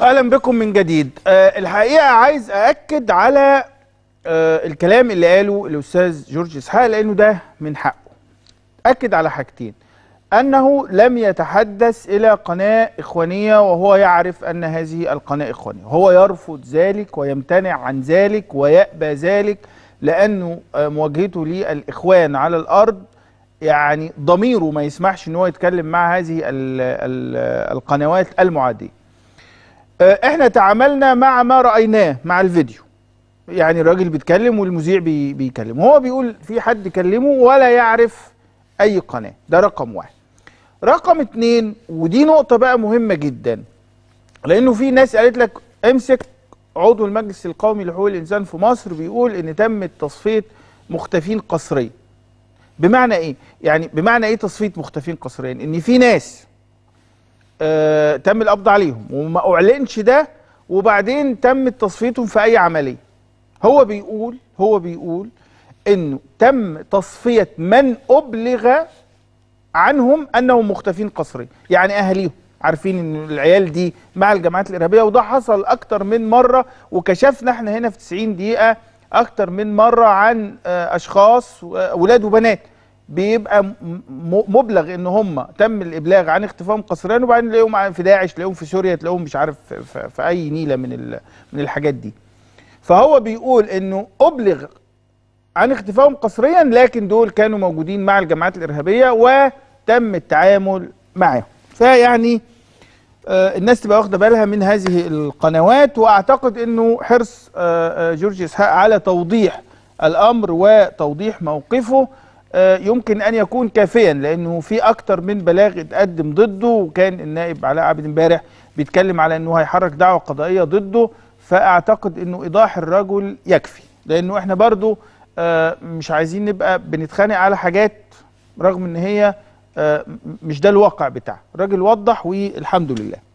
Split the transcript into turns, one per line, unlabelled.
اهلا بكم من جديد أه الحقيقه عايز اكد على أه الكلام اللي قاله الاستاذ جورج اسحاق لانه ده من حقه اكد على حاجتين انه لم يتحدث الى قناه اخوانيه وهو يعرف ان هذه القناه اخوانيه هو يرفض ذلك ويمتنع عن ذلك ويأبى ذلك لانه آه، مواجهته للاخوان على الارض يعني ضميره ما يسمحش ان هو يتكلم مع هذه القنوات المعاديه آه، احنا تعاملنا مع ما رايناه مع الفيديو يعني الراجل بيتكلم والمذيع بي بيكلم هو بيقول في حد كلمه ولا يعرف اي قناه ده رقم واحد رقم اتنين ودي نقطه بقى مهمه جدا لانه في ناس قالت لك امسك عضو المجلس القومي لحقوق الانسان في مصر بيقول ان تمت تصفيه مختفين قسريا بمعنى ايه يعني بمعنى ايه تصفيه مختفين قسريا ان في ناس آه تم القبض عليهم وما اعلنش ده وبعدين تم تصفيتهم في اي عمليه هو بيقول هو بيقول انه تم تصفيه من ابلغ عنهم انهم مختفين قسريا يعني اهاليهم عارفين ان العيال دي مع الجماعات الارهابيه وده حصل اكتر من مره وكشفنا احنا هنا في 90 دقيقه اكتر من مره عن آه، اشخاص اولاد وبنات بيبقى مبلغ ان هم تم الابلاغ عن اختفائهم قسريا وبعدين تلاقيهم في داعش تلاقيهم في سوريا تلاقيهم مش عارف في, في اي نيله من من الحاجات دي فهو بيقول انه ابلغ عن اختفائهم قسريا لكن دول كانوا موجودين مع الجماعات الارهابيه وتم التعامل معاهم فيعني آه، الناس تبقى واخده بالها من هذه القنوات واعتقد انه حرص آه، آه، جورج اسحاق على توضيح الامر وتوضيح موقفه آه، يمكن أن يكون كافيا لأنه في أكتر من بلاغ اتقدم ضده وكان النائب علاء عبد امبارح بيتكلم على أنه هيحرك دعوة قضائية ضده فأعتقد أنه إيضاح الرجل يكفي لأنه إحنا برضو آه، مش عايزين نبقى بنتخانق على حاجات رغم أن هي آه، مش ده الواقع بتاعها الراجل وضح والحمد لله